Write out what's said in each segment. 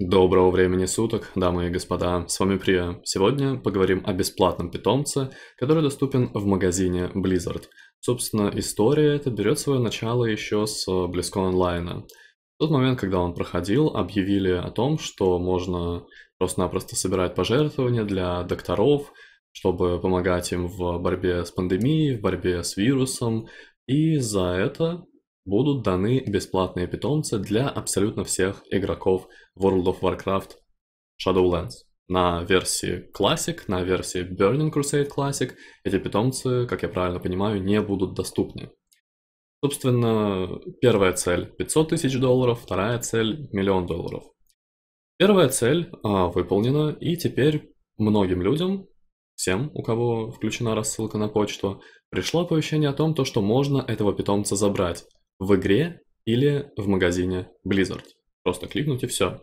Доброго времени суток, дамы и господа, с вами Прия. Сегодня поговорим о бесплатном питомце, который доступен в магазине Blizzard. Собственно, история эта берет свое начало еще с BlizzCon э, онлайна. В тот момент, когда он проходил, объявили о том, что можно просто-напросто собирать пожертвования для докторов, чтобы помогать им в борьбе с пандемией, в борьбе с вирусом, и за это будут даны бесплатные питомцы для абсолютно всех игроков World of Warcraft Shadowlands. На версии Classic, на версии Burning Crusade Classic эти питомцы, как я правильно понимаю, не будут доступны. Собственно, первая цель 500 тысяч долларов, вторая цель миллион долларов. Первая цель а, выполнена, и теперь многим людям, всем, у кого включена рассылка на почту, пришло оповещение о том, то, что можно этого питомца забрать в игре или в магазине Blizzard. Просто кликнуть и все.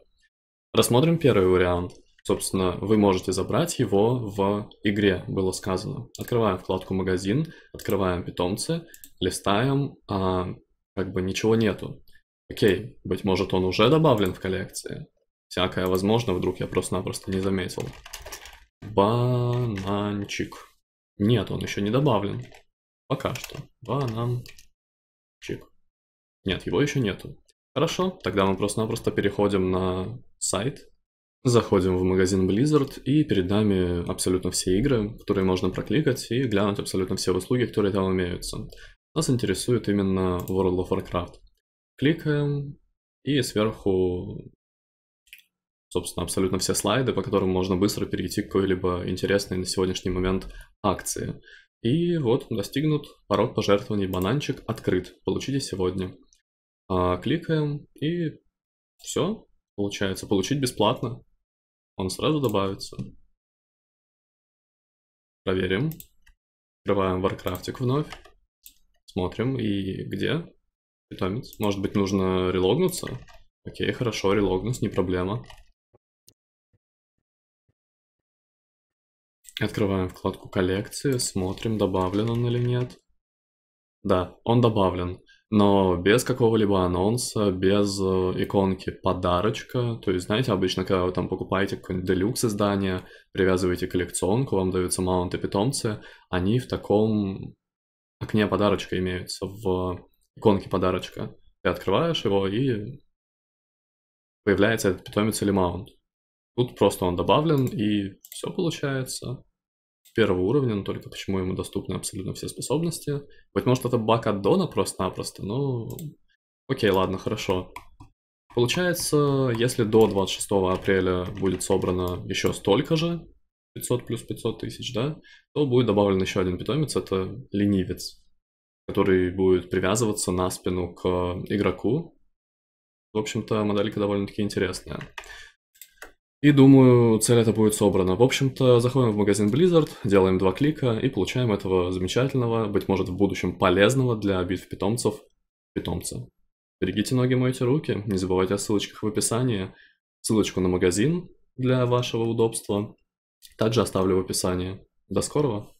Рассмотрим первый вариант. Собственно, вы можете забрать его в игре, было сказано. Открываем вкладку «Магазин», открываем «Питомцы», листаем, а как бы ничего нету. Окей, быть может он уже добавлен в коллекции. Всякое возможно, вдруг я просто-напросто не заметил. Бананчик. Нет, он еще не добавлен. Пока что. Бананчик. Нет, его еще нету. Хорошо, тогда мы просто-напросто переходим на сайт, заходим в магазин Blizzard, и перед нами абсолютно все игры, которые можно прокликать и глянуть абсолютно все услуги, которые там имеются. Нас интересует именно World of Warcraft. Кликаем, и сверху, собственно, абсолютно все слайды, по которым можно быстро перейти к какой-либо интересной на сегодняшний момент акции. И вот достигнут порог пожертвований бананчик открыт. Получите сегодня. А, кликаем и все, получается, получить бесплатно. Он сразу добавится. Проверим. Открываем Варкрафтик вновь. Смотрим, и где? Питомец. Может быть, нужно релогнуться? Окей, хорошо, релогнуться не проблема. Открываем вкладку коллекции, смотрим, добавлен он или нет. Да, он добавлен но без какого-либо анонса, без э, иконки подарочка. То есть, знаете, обычно, когда вы там покупаете какое-нибудь делюкс издание, привязываете коллекционку, вам даются маунты питомцы, они в таком окне подарочка имеются, в иконке подарочка. Ты открываешь его и появляется этот питомец или маунт. Тут просто он добавлен и все получается первого уровня, но только почему ему доступны абсолютно все способности. Быть может, это баг от Дона просто-напросто, но... Окей, ладно, хорошо. Получается, если до 26 апреля будет собрано еще столько же, 500 плюс 500 тысяч, да, то будет добавлен еще один питомец, это ленивец, который будет привязываться на спину к игроку. В общем-то, моделька довольно-таки интересная. И думаю, цель это будет собрана. В общем-то, заходим в магазин Blizzard, делаем два клика и получаем этого замечательного, быть может в будущем полезного для битв питомцев, питомца. Берегите ноги, мойте руки, не забывайте о ссылочках в описании, ссылочку на магазин для вашего удобства также оставлю в описании. До скорого!